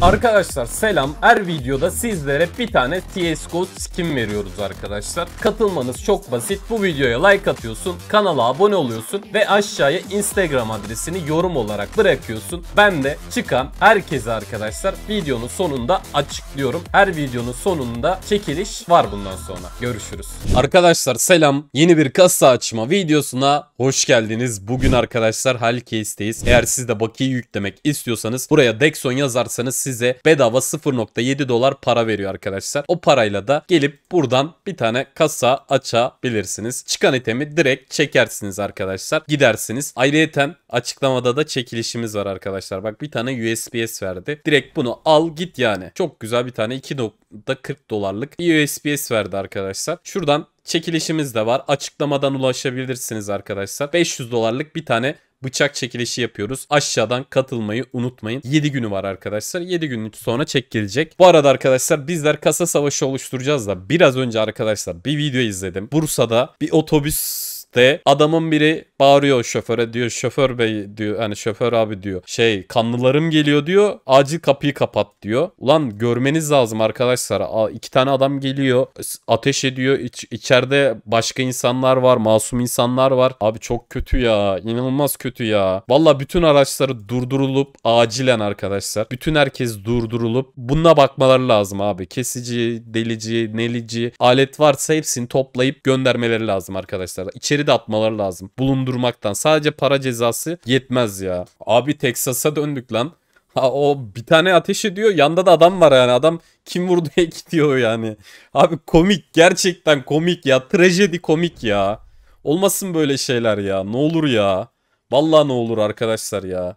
Arkadaşlar selam. Her videoda sizlere bir tane CSGO skin veriyoruz arkadaşlar. Katılmanız çok basit. Bu videoya like atıyorsun, kanala abone oluyorsun ve aşağıya Instagram adresini yorum olarak bırakıyorsun. Ben de çıkan herkese arkadaşlar videonun sonunda açıklıyorum. Her videonun sonunda çekiliş var bundan sonra. Görüşürüz. Arkadaşlar selam. Yeni bir kasa açma videosuna hoş geldiniz. Bugün arkadaşlar Halcase'deyiz. Eğer siz de bakiyi yüklemek istiyorsanız buraya Dexon yazarsanız siz size bedava 0.7 dolar para veriyor arkadaşlar. O parayla da gelip buradan bir tane kasa açabilirsiniz. Çıkan itemi direkt çekersiniz arkadaşlar. Gidersiniz. Ayrıyeten açıklamada da çekilişimiz var arkadaşlar. Bak bir tane USPS verdi. Direkt bunu al git yani. Çok güzel bir tane 2.40 dolarlık bir USPS verdi arkadaşlar. Şuradan çekilişimiz de var. Açıklamadan ulaşabilirsiniz arkadaşlar. 500 dolarlık bir tane bıçak çekilişi yapıyoruz. Aşağıdan katılmayı unutmayın. 7 günü var arkadaşlar. 7 gün sonra çekilecek. Bu arada arkadaşlar bizler kasa savaşı oluşturacağız da biraz önce arkadaşlar bir video izledim. Bursa'da bir otobüs de adamın biri bağırıyor şoföre diyor şoför bey diyor hani şoför abi diyor şey kanlılarım geliyor diyor acil kapıyı kapat diyor. Ulan görmeniz lazım arkadaşlar Aa, iki tane adam geliyor ateş ediyor İç, içeride başka insanlar var masum insanlar var. Abi çok kötü ya inanılmaz kötü ya. Valla bütün araçları durdurulup acilen arkadaşlar bütün herkes durdurulup bununla bakmaları lazım abi. Kesici, delici, nelici alet varsa hepsini toplayıp göndermeleri lazım arkadaşlar. İçeri içeri de atmaları lazım. Bulundurmaktan. Sadece para cezası yetmez ya. Abi Texas'a döndük lan. Ha, o bir tane ateş ediyor. Yanda da adam var yani. Adam kim vurdu diyor yani. Abi komik gerçekten komik ya. Trajedi komik ya. Olmasın böyle şeyler ya. Ne olur ya. Vallahi ne olur arkadaşlar ya.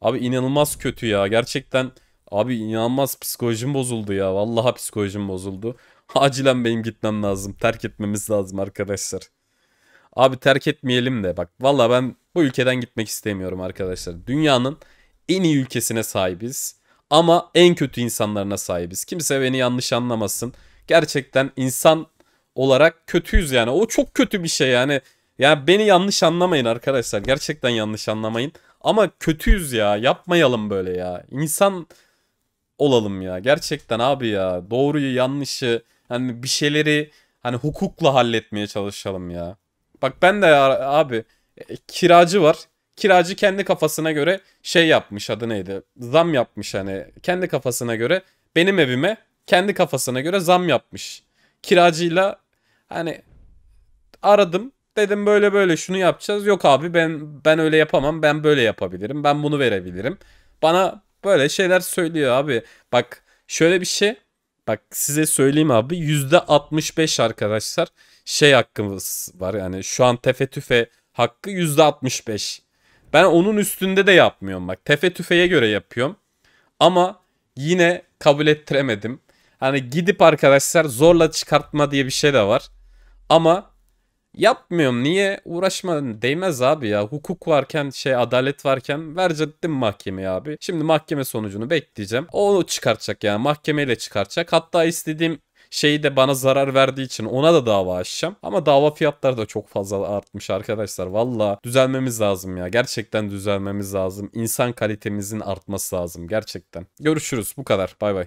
Abi inanılmaz kötü ya. Gerçekten abi inanılmaz psikolojim bozuldu ya. Vallahi psikolojim bozuldu. Acilen benim gitmem lazım. Terk etmemiz lazım arkadaşlar. Abi terk etmeyelim de bak valla ben bu ülkeden gitmek istemiyorum arkadaşlar. Dünyanın en iyi ülkesine sahibiz ama en kötü insanlarına sahibiz. Kimse beni yanlış anlamasın. Gerçekten insan olarak kötüyüz yani. O çok kötü bir şey yani. Yani beni yanlış anlamayın arkadaşlar. Gerçekten yanlış anlamayın. Ama kötüyüz ya. Yapmayalım böyle ya. İnsan olalım ya. Gerçekten abi ya. Doğruyu yanlışı hani bir şeyleri hani hukukla halletmeye çalışalım ya. Bak ben de abi e, kiracı var. Kiracı kendi kafasına göre şey yapmış adı neydi? Zam yapmış hani. Kendi kafasına göre benim evime kendi kafasına göre zam yapmış. Kiracıyla hani aradım. Dedim böyle böyle şunu yapacağız. Yok abi ben ben öyle yapamam. Ben böyle yapabilirim. Ben bunu verebilirim. Bana böyle şeyler söylüyor abi. Bak şöyle bir şey Bak size söyleyeyim abi %65 arkadaşlar şey hakkımız var yani şu an tefe tüfe hakkı %65. Ben onun üstünde de yapmıyorum bak tefe tüfeye göre yapıyorum ama yine kabul ettiremedim. Hani gidip arkadaşlar zorla çıkartma diye bir şey de var ama Yapmıyorum niye? Uğraşma değmez abi ya. Hukuk varken şey adalet varken vercettim mahkemeye abi. Şimdi mahkeme sonucunu bekleyeceğim. O çıkartacak yani mahkemeyle çıkartacak. Hatta istediğim şeyi de bana zarar verdiği için ona da dava açacağım. Ama dava fiyatları da çok fazla artmış arkadaşlar. Valla düzelmemiz lazım ya. Gerçekten düzelmemiz lazım. İnsan kalitemizin artması lazım gerçekten. Görüşürüz bu kadar. Bay bay.